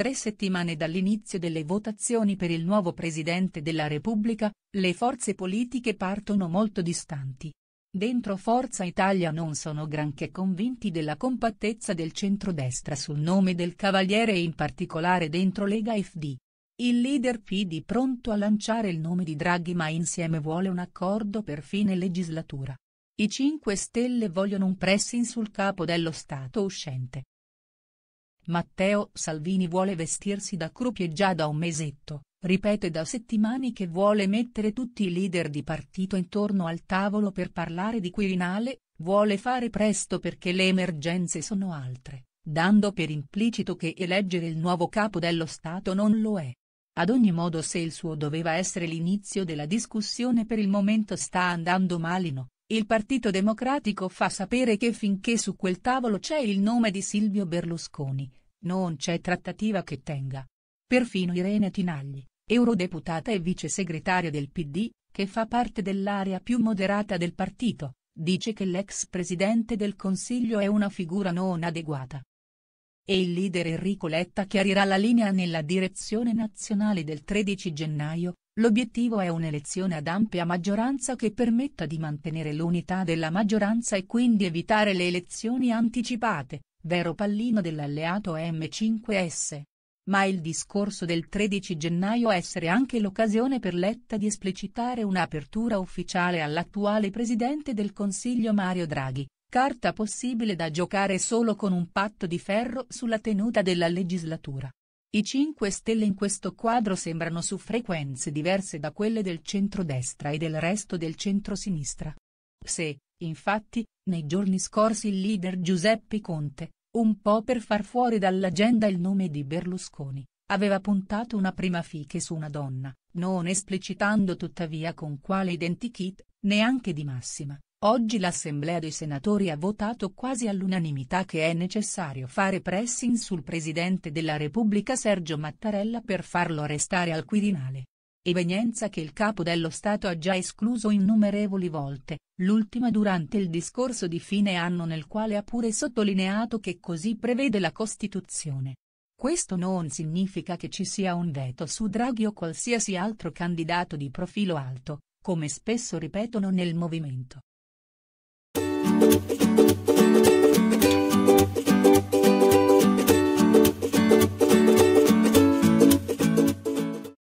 tre settimane dall'inizio delle votazioni per il nuovo Presidente della Repubblica, le forze politiche partono molto distanti. Dentro Forza Italia non sono granché convinti della compattezza del centrodestra sul nome del Cavaliere e in particolare dentro Lega FD. Il leader PD pronto a lanciare il nome di Draghi ma insieme vuole un accordo per fine legislatura. I 5 Stelle vogliono un pressing sul capo dello Stato uscente, Matteo Salvini vuole vestirsi da croupie già da un mesetto, ripete da settimane che vuole mettere tutti i leader di partito intorno al tavolo per parlare di Quirinale, vuole fare presto perché le emergenze sono altre, dando per implicito che eleggere il nuovo capo dello Stato non lo è. Ad ogni modo se il suo doveva essere l'inizio della discussione per il momento sta andando malino, il Partito Democratico fa sapere che finché su quel tavolo c'è il nome di Silvio Berlusconi, non c'è trattativa che tenga. Perfino Irene Tinagli, eurodeputata e vice segretaria del PD, che fa parte dell'area più moderata del partito, dice che l'ex presidente del Consiglio è una figura non adeguata. E il leader Enrico Letta chiarirà la linea nella direzione nazionale del 13 gennaio, L'obiettivo è un'elezione ad ampia maggioranza che permetta di mantenere l'unità della maggioranza e quindi evitare le elezioni anticipate, vero pallino dell'alleato M5S. Ma il discorso del 13 gennaio essere anche l'occasione per Letta di esplicitare un'apertura ufficiale all'attuale presidente del Consiglio Mario Draghi, carta possibile da giocare solo con un patto di ferro sulla tenuta della legislatura. I 5 Stelle in questo quadro sembrano su frequenze diverse da quelle del centro-destra e del resto del centro-sinistra. Se, infatti, nei giorni scorsi il leader Giuseppe Conte, un po' per far fuori dall'agenda il nome di Berlusconi, aveva puntato una prima fiche su una donna, non esplicitando tuttavia con quale identikit, neanche di massima, Oggi l'Assemblea dei senatori ha votato quasi all'unanimità che è necessario fare pressing sul Presidente della Repubblica Sergio Mattarella per farlo restare al Quirinale. Evenienza che il capo dello Stato ha già escluso innumerevoli volte, l'ultima durante il discorso di fine anno nel quale ha pure sottolineato che così prevede la Costituzione. Questo non significa che ci sia un veto su Draghi o qualsiasi altro candidato di profilo alto, come spesso ripetono nel movimento. you